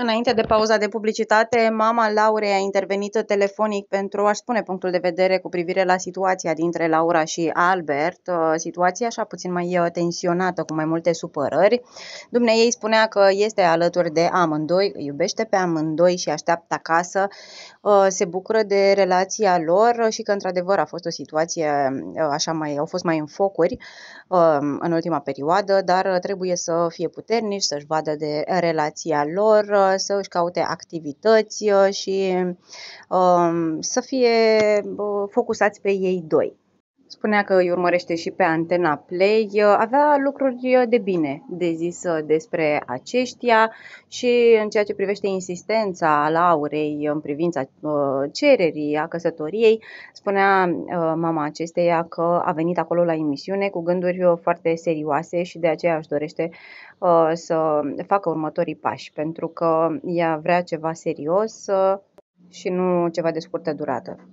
Înainte de pauza de publicitate, mama Laurei a intervenit telefonic pentru a-și spune punctul de vedere cu privire la situația dintre Laura și Albert, uh, situația așa puțin mai uh, tensionată, cu mai multe supărări. Dumnea ei spunea că este alături de amândoi, îi iubește pe amândoi și așteaptă acasă, uh, se bucură de relația lor și că într-adevăr a fost o situație așa mai, au fost mai în focuri în ultima perioadă, dar trebuie să fie puternici, să-și vadă de relația lor, să își caute activități uh, și um, să fie uh, focusați pe ei doi spunea că îi urmărește și pe Antena Play, avea lucruri de bine de zis despre aceștia și în ceea ce privește insistența Laurei în privința uh, cererii a căsătoriei, spunea uh, mama acesteia că a venit acolo la emisiune cu gânduri uh, foarte serioase și de aceea își dorește să facă următorii pași, pentru că ea vrea ceva serios și nu ceva de scurtă durată.